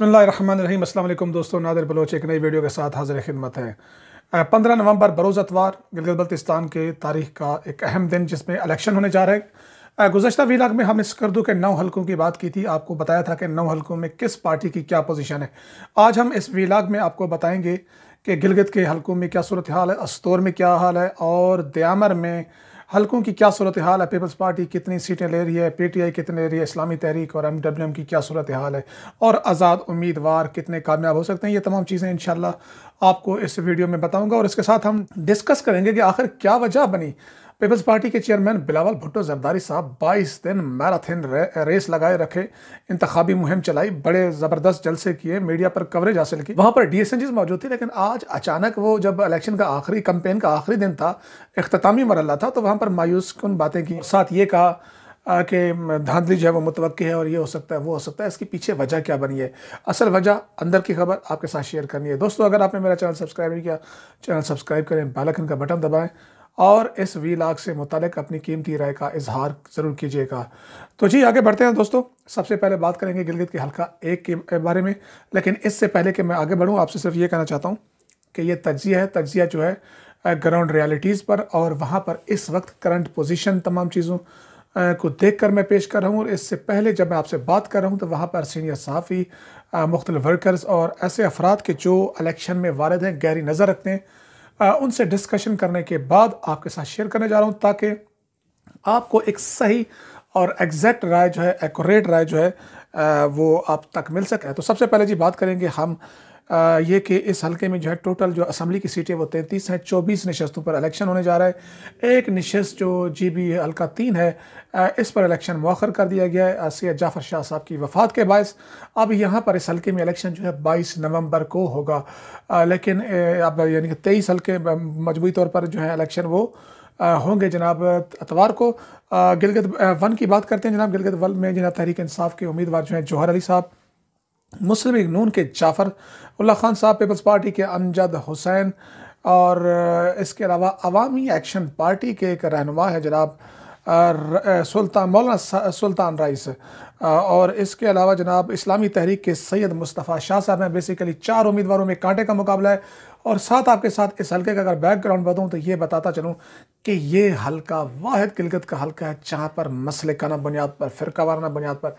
बसमीम अल्लाम दोस्तों नादिर बलोच एक नई वीडियो के साथ हाजिर खिदमत है पंद्रह नवंबर बरोज़ अतवार गिलगित बल्तिस्तान के तारीख का एक अहम दिन जिसमें इलेक्शन होने जा रहे हैं गुजशत वीलाग में हमने स्कर्दू के नौ हलकों की बात की थी आपको बताया था कि नौ हलकों में किस पार्टी की क्या पोजिशन है आज हम इस वीलाग में आपको बताएंगे कि गिलगित के हलकों में क्या सूरत हाल है अस्तौर में क्या हाल है और दयामर में हलकों की क्या सूरत हाल है पीपल्स पार्टी कितनी सीटें ले रही है पी टी आई कितने ले रही है इस्लामी तहरीक और एम डब्ल्यू एम की क्या सूरत हाल है और आज़ाद उम्मीदवार कितने कामयाब हो सकते हैं ये तमाम चीज़ें इन आपको इस वीडियो में बताऊँगा और इसके साथ हम डिस्कस करेंगे कि आखिर क्या वजह बनी पीपल्स पार्टी के चेयरमैन बिलावल भुट्टो जरदारी साहब 22 दिन मैराथन रे, रेस लगाए रखे इंतबी मुहिम चलाई बड़े ज़बरदस्त जलसे किए मीडिया पर कवरेज हासिल की वहाँ पर डी एस मौजूद थी लेकिन आज अचानक वो जब इलेक्शन का आखिरी कंपेन का आखिरी दिन था अख्तामी मरला था तो वहाँ पर मायूस कन बातें की साथ ये कहा कि धांधली जो है वो मुतव है और ये हो सकता है वो हो सकता है इसके पीछे वजह क्या बनी है असल वजह अंदर की खबर आपके साथ शेयर करनी है दोस्तों अगर आपने मेरा चैनल सब्सक्राइब नहीं किया चैनल सब्सक्राइब करें बालकन का बटन दबाएँ और इस वी लाख से मुतल अपनी कीमती राय का इजहार ज़रूर कीजिएगा तो जी आगे बढ़ते हैं दोस्तों सबसे पहले बात करेंगे गिलगित के हल्का एक के बारे में लेकिन इससे पहले कि मैं आगे बढ़ूँ आपसे सिर्फ ये कहना चाहता हूँ कि ये तजिया है तजिया जो है ग्राउंड रियलिटीज़ पर और वहाँ पर इस वक्त करंट पोजिशन तमाम चीज़ों को देख कर मैं पेश कर रहा हूँ और इससे पहले जब मैं आपसे बात कर रहा हूँ तो वहाँ पर सीनियर सहाफ़ी मुख्तल वर्कर्स और ऐसे अफराद के जो इलेक्शन में वारद हैं गहरी नज़र रखते हैं उनसे डिस्कशन करने के बाद आपके साथ शेयर करने जा रहा हूँ ताकि आपको एक सही और एग्जैक्ट राय जो है एक्यूरेट राय जो है वो आप तक मिल सके तो सबसे पहले जी बात करेंगे हम ये कि इस हलके में जो है टोटल जो असम्बली की सीटें वो तैंतीस हैं चौबीस नशस्तों पर इलेक्शन होने जा रहा है एक नशस्त जो जी बी हल्का तीन है इस पर इलेक्शन मौखर कर दिया गया है सैद जाफर शाह साहब की वफात के बायस अब यहाँ पर इस हल्के में इलेक्शन जो है बाईस नवंबर को होगा लेकिन अब यानी कि तेईस हल्के मजमू तौर पर जो है इलेक्शन वो होंगे जनाब अतवार को गिलगत वन की बात करते हैं जनाब गिलगत वन में जनाब तहरीक इंसाफ के उम्मीदवार जो हैं जौहर अली साहब मुस्लिम नून के जाफ़र उल्ला खान साहब पीपल्स पार्टी के अमजद हुसैन और इसके अलावा अवामी एक्शन पार्टी के एक रहनुमा है जनाब सुल्तान मौलाना सुल्तान राइस और इसके अलावा जनाब इस्लामी तहरीक के सैयद मुस्तफ़ा शाह साहब हैं बेसिकली चार उम्मीदवारों में कांटे का मुकाबला है और साथ आपके साथ इस हलके का अगर बैकग्राउंड बताऊँ तो ये बताता चलूँ कि ये हलका वाद किलगत का हलका है जहाँ पर मसले का ना बुनियाद पर फ़िरका वारा बुनियाद पर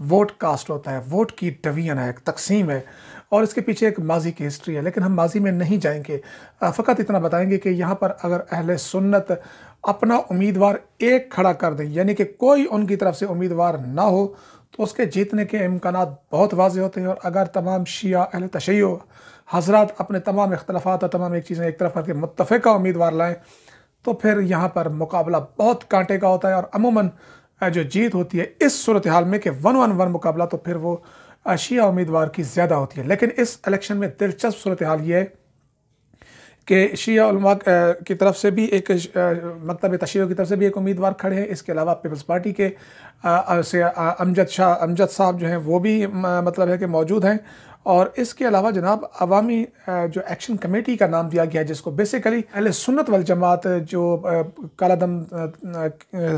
वोट कास्ट होता है वोट की डिवीजन है एक तकसीम है और इसके पीछे एक माजी की हिस्ट्री है लेकिन हम माजी में नहीं जाएंगे फ़कत इतना बताएंगे कि यहाँ पर अगर अहल सुन्नत अपना उम्मीदवार एक खड़ा कर दें यानी कि कोई उनकी तरफ से उम्मीदवार ना हो तो उसके जीतने के इम्कान बहुत वाजे होते हैं और अगर तमाम शिया अहल तशै हजरात अपने तमाम इख्तलाफात और तमाम एक चीज़ें एक तरफ करके मुतफ़ा उम्मीदवार लाएँ तो फिर यहाँ पर मुकाबला बहुत कांटे का होता है और अमूमन जो जीत होती है इस सूरत हाल में कि वन वन वन मुकाबला तो फिर वो अशिया उम्मीदवार की ज़्यादा होती है लेकिन इस इलेक्शन में दिलचस्प सूरत हाल ये है कि शिया की तरफ से भी एक मकतब तशियों की तरफ से भी एक उम्मीदवार खड़े हैं इसके अलावा पीपल्स पार्टी के आ, से अमजद शाह अमजद साहब जो हैं वो भी मतलब है कि मौजूद हैं और इसके अलावा जनाब अवामी जो एक्शन कमेटी का नाम दिया गया है जिसको बेसिकली अहले सुन्नत वाल जमात जो कालादम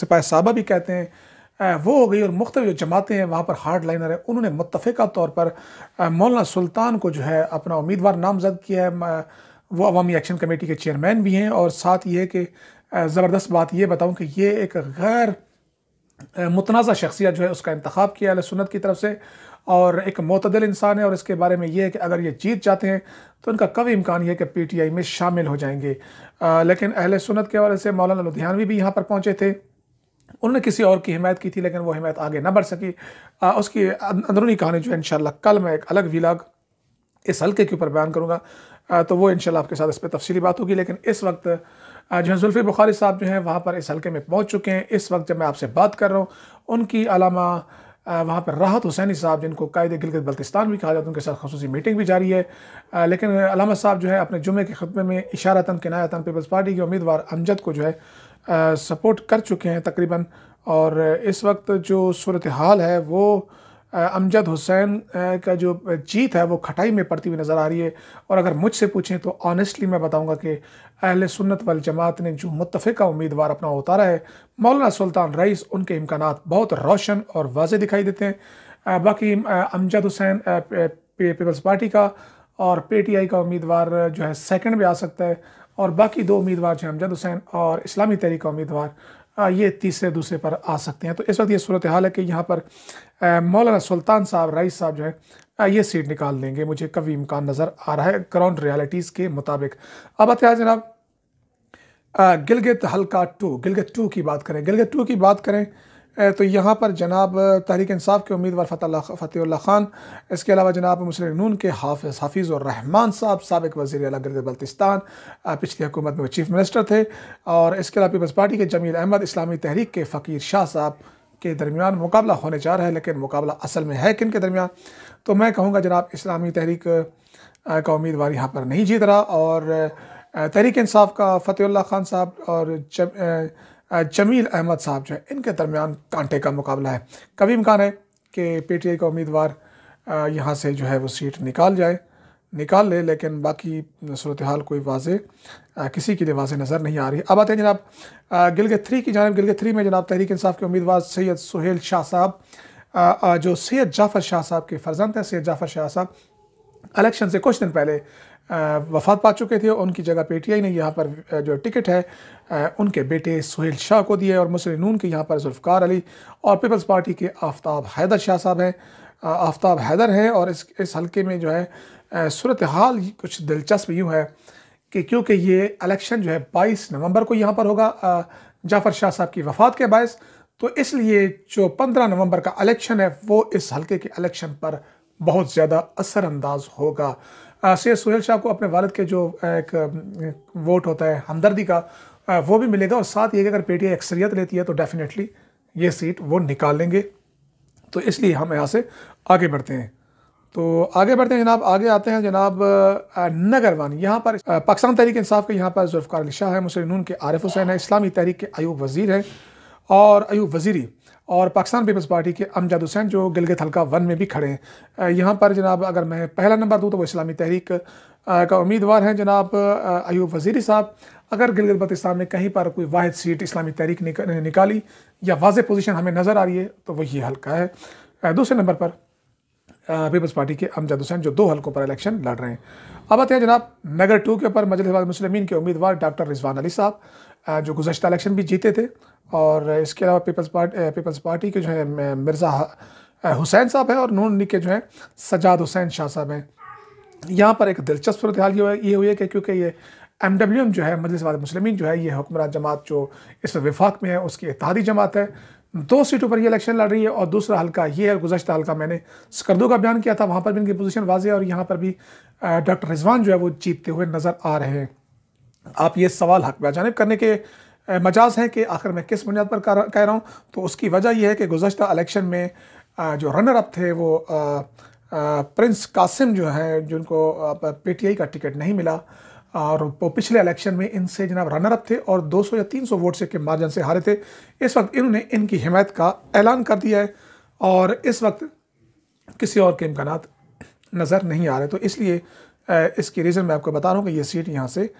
सिपाही साहबा भी कहते हैं वो हो गई और मुख्त जो जमातें हैं वहाँ पर हार्ड लाइनर हैं उन्होंने मुतफ़ा तौर पर मौलाना सुल्तान को जो है अपना उम्मीदवार नामजद किया है वो अवामी एक्शन कमेटी के चेयरमैन भी हैं और साथ ये कि ज़बरदस्त बात ये बताऊँ कि ये एक गैर मुतनाज़ा शख्सियत जो है उसका इंतखब किया सुन्नत की तरफ से और एक मतदल इंसान है और इसके बारे में ये है कि अगर ये जीत जाते हैं तो उनका कभी इम्कान है कि पीटीआई में शामिल हो जाएंगे आ, लेकिन अहल सुनत के हवाले से मौलाना लुधियानवी भी यहाँ पर पहुँचे थे उन्होंने किसी और की हिमायत की थी लेकिन वो हिमायत आगे ना बढ़ सकी आ, उसकी अं-, अंदरूनी कहानी जो है इन कल मैं एक अलग विलाग इस हल्के के ऊपर बयान करूँगा तो वो इन आपके साथ इस पर तफसली बात होगी लेकिन इस वक्त जो है जुल्फ़ी बुखारी साहब जो हैं वहाँ पर इस हल्के में पहुँच चुके हैं इस वक्त जब मैं आपसे बात कर रहा हूँ उनकी अलामा वहाँ पर राहत हुसैनी साहब जिनको कायद गिलगित बल्तिस्तान भी कहा जाता है उनके साथ खसूस मीटिंग भी जारी है लेकिन अलामा साहब जो है अपने जुमे के खत्मे में इशारतन किनायतन पीपल्स पार्टी के उम्मीदवार अमजद को जो है सपोर्ट कर चुके हैं तकरीबन और इस वक्त जो सूरत हाल है वो अमजद हुसैन का जो जीत है वो खटाई में पड़ती हुई नज़र आ रही है और अगर मुझसे पूछें तो ऑनेस्टली मैं बताऊंगा कि अहल सुन्नत वाल जमात ने जो मुतफ़ा उम्मीदवार अपना उतारा है मौलाना सुल्तान रईस उनके इम्कान बहुत रोशन और वाज दिखाई देते हैं बाकी अमजद हुसैन पीपल्स पार्टी का और पे का उम्मीदवार जो है सेकेंड में आ सकता है और बाकी दो उम्मीदवार जो है अमजद हुसैन और इस्लामी तहरीक का उम्मीदवार ये तीसरे दूसरे पर आ सकते हैं तो इस वक्त ये सूरत हाल है कि यहाँ पर मौलाना सुल्तान साहब रईस साहब जो है ये सीट निकाल देंगे मुझे कभी इम्कान नज़र आ रहा है ग्राउंड रियलिटीज़ के मुताबिक अब आते हैं जनाब गिलगित हल्का टू गिलगित टू की बात करें गिलगित टू की बात करें तो यहाँ पर जनाब तहरीक इंसाफ के उम्मीदवार फ़तेह ख़ान इसके अलावा जनाब मुस्लिम नून के हाफ हाफिज़ और रहमान साहब सबक वजी अला बल्तिस्तान पिछली हुकूमत में वो चीफ़ मिनिस्टर थे और इसके अलावा पीपल्स पार्टी के जमील अहमद इस्लामी तहरीक के फ़कीर शाह साहब के दरमियान मुकाबला होने जा रहा है लेकिन मुकाबला असल में है किन के दरमियान तो मैं कहूँगा जनाब इस्लामी तहरीक का उम्मीदवार यहाँ पर नहीं जीत रहा और तहरीक इंसाफ का फ़तेह खान साहब और जब जमील अहमद साहब जो है इनके दरमियान कांटे का मुकाबला है कभी इम्कान है कि पीटीआई का उम्मीदवार यहाँ से जो है वो सीट निकाल जाए निकाल ले लेकिन बाकी सूरत हाल कोई वाजे किसी के लिए वाजे नज़र नहीं आ रही अब आते हैं जनाब गिलगत थ्री की जानब गिलगत थ्री में जनाब तहरीक इंसाफ के उम्मीदवार सैयद सुहेल शाह साहब जो सैयद जाफ़र शाह साहब के फर्जंद हैं सैयद जाफ़र शाह साहब इलेक्शन से कुछ दिन पहले वफात पा चुके थे उनकी जगह पीटीआई ने यहाँ पर जो टिकट है उनके बेटे सुहेल शाह को दिए और मुस्लिम नून के यहाँ पर जुल्फ़ार अली और पीपल्स पार्टी के आफ्ताब हैदर शाह साहब हैं आफ्ताब हैदर हैं और इस इस हल्के में जो है सूरत हाल कुछ दिलचस्प यूँ है कि क्योंकि ये इलेक्शन जो है बाईस नवंबर को यहाँ पर होगा जाफ़र शाह साहब की वफात के बायस तो इसलिए जो पंद्रह नवंबर का इलेक्शन है वो इस हल्के के इलेक्शन पर बहुत ज़्यादा असरअंदाज होगा सैद सुहेल शाह को अपने वालद के जो एक वोट होता है हमदर्दी का वो भी मिलेगा और साथ ये कि अगर पेटी अक्सरियत लेती है तो डेफिनेटली ये सीट वो निकालेंगे तो इसलिए हम यहाँ से आगे बढ़ते हैं तो आगे बढ़ते हैं जनाब आगे आते हैं जनाब नगरवान यहाँ पर पाकिस्तान तहरीक इंसाफ के यहाँ पर जुल्फ़ार अली शाह है मुस्लिम के आरिफ हुसैन है इस्लामी तहरीक के अयूब वज़ीर हैं और अयूब वज़ीरी और पाकिस्तान पीपल्स पार्टी के अमजद हुसैन जो गिलगित हल्का वन में भी खड़े हैं यहाँ पर जनाब अगर मैं पहला नंबर दूँ तो वो इस्लामी तहरीक का उम्मीदवार हैं जनाब अयूब वजीरी साहब अगर गिलगित बल्तिस्तान में कहीं पर कोई वाद सीट इस्लामी तहरीक निक, निकाली या वाज पोजिशन हमें नज़र आ रही है तो वही हल्का है दूसरे नंबर पर पीपल्स पार्टी के अमजद हुसैन जो दो हल्कों पर इलेक्शन लड़ रहे हैं अब आते हैं जनाब नगर टू के ऊपर मजलिस मुस्लिम के उम्मीदवार डॉक्टर रिजवान अली साहब जो गुजशत इलेक्शन भी जीते थे और इसके अलावा पीपल्स पार्टी पीपल्स पार्टी के जो है मिर्ज़ा हुसैन साहब हैं और नून लीग के जो हैं सजाद हुसैन शाह साहब हैं यहाँ पर एक दिलचस्प सूरत हाल ये हुई है कि क्योंकि ये एम डब्ल्यू एम जो है मजलिस वाद जो है ये हुक्मरान जमात जो इस विफाक में है उसकी इतिहादी जमात है दो सीटों पर ये इलेक्शन लड़ रही है और दूसरा हल्का ये है गुजशत हल्का मैंने स्कर्दू का बयान किया था वहाँ पर भी इनकी पोजीशन वाज है और यहाँ पर भी डॉक्टर रिजवान जो है वो जीतते हुए नज़र आ रहे हैं आप ये सवाल हक में जानब करने के मजाज है कि आखिर मैं किस बुनियाद पर कह रहा हूँ तो उसकी वजह यह है कि गुजशत इलेक्शन में जो रनर अप थे वो प्रिंस कासिम जो हैं जिनको पीटीआई का टिकट नहीं मिला और वो पिछले इलेक्शन में इनसे जनाब रनर अप थे और 200 या 300 वोट से के मार्जन से हारे थे इस वक्त इन्होंने इनकी हिमायत का ऐलान कर दिया है और इस वक्त किसी और के इम्कान नज़र नहीं आ रहे तो इसलिए इसकी रीज़न मैं आपको बता रहा हूँ कि ये सीट यहाँ से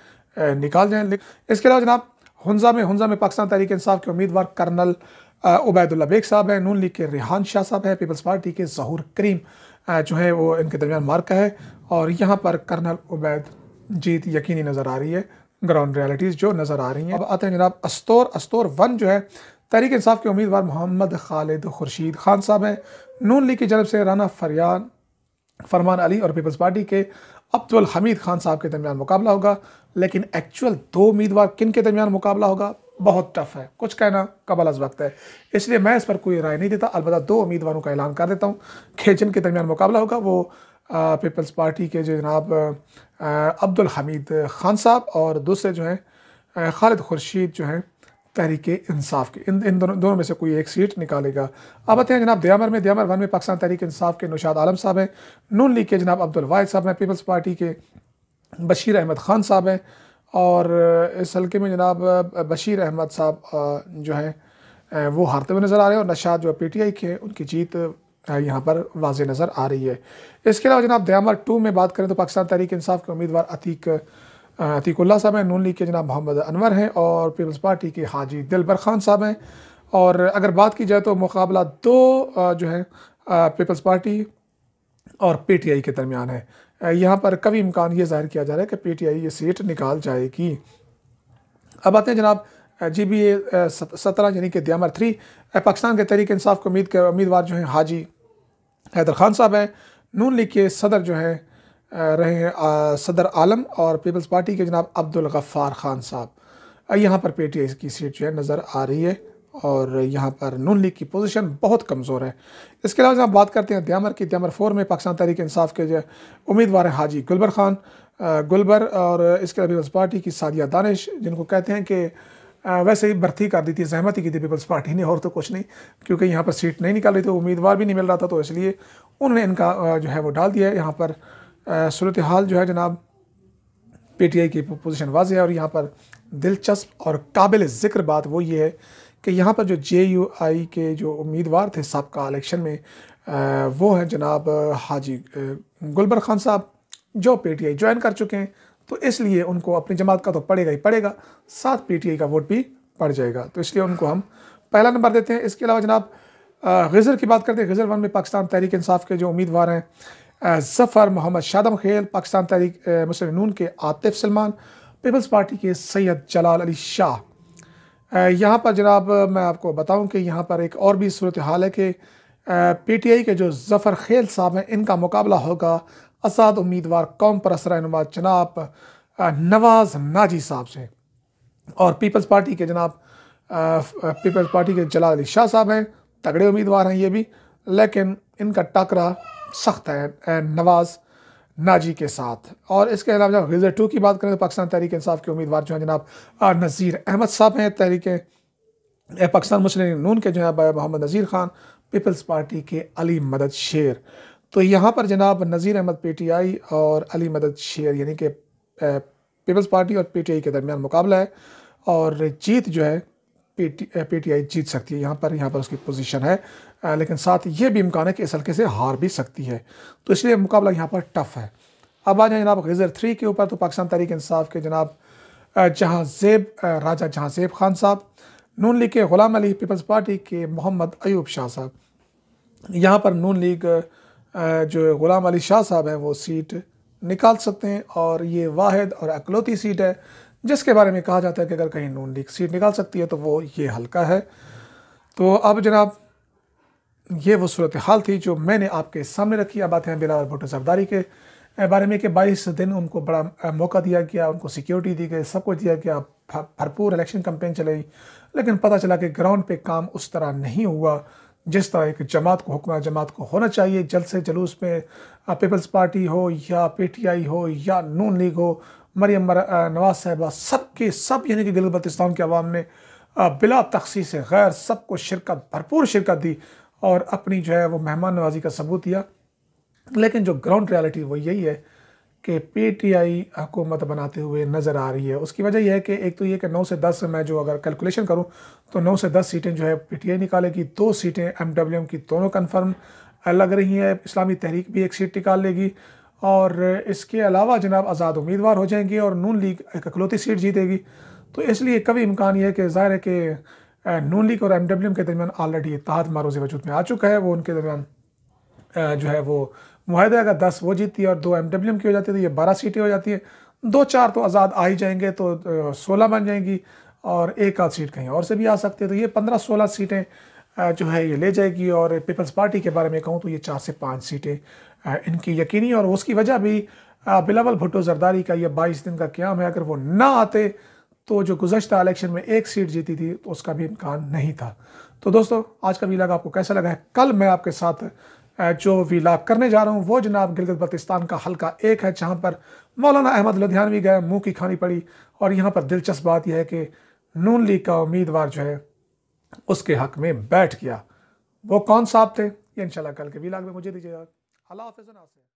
निकाल जाए इसके अलावा जनाब हंजा में हंजा में पाकिस्तान तहरीक इंसाफ के उम्मीदवार कर्नल उबैदुल्ला बेग साहब हैं नून लीग के रिहान शाह साहब हैं पीपल्स पार्टी के जहूर करीम जो है वो इनके दरमियान मार्का है और यहाँ पर कर्नल उबैद जीत यकीनी नज़र आ रही है ग्राउंड रियलिटीज़ जो नज़र आ रही हैं अब आते हैं जनाब अस्तोर अस्तोर वन जो है तहरीक इंसाफ के उम्मीदवार मोहम्मद खालिद खुर्शीद खान साहब हैं नून लीग की जनब से राना फरियान फरमान अली और पीपल्स पार्टी के अब्दुल हमीद खान साहब के दरमियान मुकाबला होगा लेकिन एक्चुअल दो उम्मीदवार किन के दरमियान मुकाबला होगा बहुत टफ है कुछ कहना कबल अज वक्त है इसलिए मैं इस पर कोई राय नहीं देता अलबत्त दो उम्मीदवारों का ऐलान कर देता हूँ कि के दरमियान मुकाबला होगा वो पीपल्स पार्टी के जो जनाब अब्दुल हमीद खान साहब और दूसरे जो हैं खालिद खुर्शीद जो हैं तहरीक इंसाफ के इन इन दोनों दोनों में से कोई एक सीट निकालेगा अब आते हैं जनाब दयामर में दयामर वन में पाकिस्तान तहरीक इंसाफ के नुशाद आलम साहब हैं नून लीग के जनाब अब्दुल वाहिद साहब हैं पीपल्स पार्टी के बशीर अहमद ख़ान साहब हैं और इस हल्के में जनाब बशीर अहमद साहब जो हैं वो हारते हुए नज़र आ रहे हैं और नशाद जो पी टी आई के हैं उनकी जीत यहाँ पर वाज नज़र आ रही है इसके अलावा जनाब दयामर टू में बात करें तो पाकिस्तान तहरीक इंसाफ के उम्मीदवार अतीक अतीकुल्ला साहब हैं नून लीग के जनाब मोहम्मद अनवर हैं और पीपल्स पार्टी के हाजी दिलबर खान साहब हैं और अगर बात की जाए तो मुकाबला दो जो है पीपल्स पार्टी और आई के दरमियान है यहाँ पर कभी इम्कान ये जाहिर किया जा रहा है कि पीटीआई ये सीट निकाल जाएगी अब आते हैं जनाब जी बी ए सत्रह यानी कि दियामर थ्री पाकिस्तान के तहरीक इंसाफ के उम्मीद के उम्मीदवार जो हैं हाजी हैदर खान साहब हैं नून लीग के सदर जो हैं रहे हैं सदर आलम और पीपल्स पार्टी के जनाब अब्दुल गफ़ार खान साहब यहाँ पर पी टी आई की सीट जो है नज़र आ रही है और यहाँ पर नून लीग की पोजीशन बहुत कमज़ोर है इसके अलावा जब बात करते हैं द्यामर की द्यामर फोर में पाकिस्तान तहरीक इंसाफ के जो उम्मीदवार हैं हाजी गुलबर खान गुलबर और इसके अलावा पीपल्स पार्टी की सादिया दानिश जिनको कहते हैं कि वैसे ही भर्ती कर दी थी जहमत की थी पीपल्स पार्टी ने और तो कुछ नहीं क्योंकि यहाँ पर सीट नहीं निकाल रही थी उम्मीदवार भी नहीं मिल रहा था तो इसलिए उन्होंने इनका जो है वो डाल दिया है यहाँ पर सूरत हाल जो है जनाब पी टी आई की पोजिशन वाज है और यहाँ पर दिलचस्प और काबिल ज़िक्र बात वो ये है कि यहाँ पर जो जे यू आई के जो उम्मीदवार थे सबका इलेक्शन में आ, वो हैं जनाब हाजी गुलबर खान साहब जो पी टी आई ज्वाइन कर चुके हैं तो इसलिए उनको अपनी जमात का तो पड़ेगा ही पड़ेगा साथ पी टी आई का वोट भी पड़ जाएगा तो इसलिए उनको हम पहला नंबर देते हैं इसके अलावा जनाब गज़र की बात करते हैं गज़र वन में पाकिस्तान तहरीक इंसाफ के जो उम्मीदवार हैं जफ़र मोहम्मद शादम खेल पाकिस्तान तहरीक मुस्लिम नून के आतिफ सलमान पीपल्स पार्टी के सैयद जलाल अली शाह यहाँ पर जनाब मैं आपको बताऊँ कि यहाँ पर एक और भी सूरत हाल है कि पीटीआई के जो जफ़र खेल साहब हैं इनका मुकाबला होगा आसाद उम्मीदवार कौम पर नुमा जनाब नवाज नाजी साहब से और पीपल्स पार्टी के जनाब पीपल्स पार्टी के जलाल अली शाह साहब हैं तगड़े उम्मीदवार हैं ये भी लेकिन इनका टाकरा सख्त है नवाज़ नाजी के साथ और इसके अलावा जब गजर टू की बात करें तो पाकिस्तान तहरीक इंसाफ के उम्मीदवार जो हैं जनाब नज़ीर अहमद साहब हैं तहरीक पाकिस्तान मुस्लिम नून के जो है मोहम्मद नज़ीर खान पीपल्स पार्टी के अली मदद शेर तो यहाँ पर जनाब नज़ीर अहमद पीटीआई और अली मदद शेर यानी कि पीपल्स पार्टी और पीटीआई के दरमियान मुकाबला है और जीत जो है पीटी पीटीआई जीत सकती है यहाँ पर यहाँ पर उसकी पोजीशन है लेकिन साथ ये भी इम्कान है कि इस हल्के से हार भी सकती है तो इसलिए मुकाबला यहाँ पर टफ है अब आ जाए जनाब गज़र थ्री के ऊपर तो पाकिस्तान तहरीक इंसाफ के जनाब जहाँ जेब राजा जहाँ जेब खान साहब नून लीग के ग़ुलाम अली पीपल्स पार्टी के मोहम्मद अयूब शाह साहब यहाँ पर नून लीग जो ग़ुलाम अली शाह साहब हैं वो सीट निकाल सकते हैं और ये वाहिद और अकलौती सीट है जिसके बारे में कहा जाता है कि अगर कहीं नून लीग सीट निकाल सकती है तो वो ये हल्का है तो अब जनाब ये वो सूरत हाल थी जो मैंने आपके सामने रखी अब आते हैं बिलावल भुट्टो सरदारी के बारे में कि बाईस दिन उनको बड़ा मौका दिया गया उनको सिक्योरिटी दी गई सब कुछ दिया गया भरपूर इलेक्शन कंपेन चलाई लेकिन पता चला कि ग्राउंड पे काम उस तरह नहीं हुआ जिस तरह एक जमात को हुक्म जमात को होना चाहिए जल से जलूस में पीपल्स पार्टी हो या पीटीआई हो या नून लीग हो मरियम नवाज साहबा सब के सब यानी कि गिलगित बल्तिस्तान के अवाम ने बिला से गैर सबको शिरकत भरपूर शिरकत दी और अपनी जो है वो मेहमान नवाजी का सबूत दिया लेकिन जो ग्राउंड रियलिटी वो यही है कि पी टी आई हुकूमत बनाते हुए नज़र आ रही है उसकी वजह यह है कि एक तो ये कि नौ से दस मैं जो अगर कैलकुलेशन करूँ तो नौ से दस सीटें जो है पी टी आई निकालेगी दो सीटें एम डब्ल्यू एम की दोनों कन्फर्म लग रही हैं इस्लामी तहरीक भी एक सीट निकाल लेगी और इसके अलावा जनाब आज़ाद उम्मीदवार हो जाएंगे और नून लीग एक अकलौती सीट जीतेगी तो इसलिए कभी इम्कान यह है कि ज़ाहिर है कि नून लीग और एम के दरमियान ऑलरेडी इतिहाद मारूज वजूद में आ चुका है वो उनके दरमियान जो है वो माहदे अगर दस वो जीतती है और दो एम की हो जाती है तो ये बारह सीटें हो जाती हैं दो चार तो आज़ाद आ ही जाएंगे तो सोलह बन जाएंगी और एक आध सीट कहीं और से भी आ सकती है तो ये पंद्रह सोलह सीटें जो है ये ले जाएगी और पीपल्स पार्टी के बारे में कहूँ तो ये चार से पाँच सीटें इनकी यकीनी और उसकी वजह भी बिलावल भुट्टो जरदारी का ये बाईस दिन का क्याम है अगर वो ना आते तो जो गुजशत इलेक्शन में एक सीट जीती थी तो उसका भी इम्कान नहीं था तो दोस्तों आज का वीलाग आपको कैसा लगा है कल मैं आपके साथ जो वीलाग करने जा रहा हूँ वो जनाब गिलगित बल्तिस्तान का हल्का एक है जहाँ पर मौलाना अहमद लुधियानवी गए मुंह की खानी पड़ी और यहाँ पर दिलचस्प बात यह है कि नून लीग का उम्मीदवार जो है उसके हक में बैठ गया वो कौन साहब थे ये इंशाल्लाह कल के वीलाग में मुझे दीजिएगा अल्लाह हाफिज़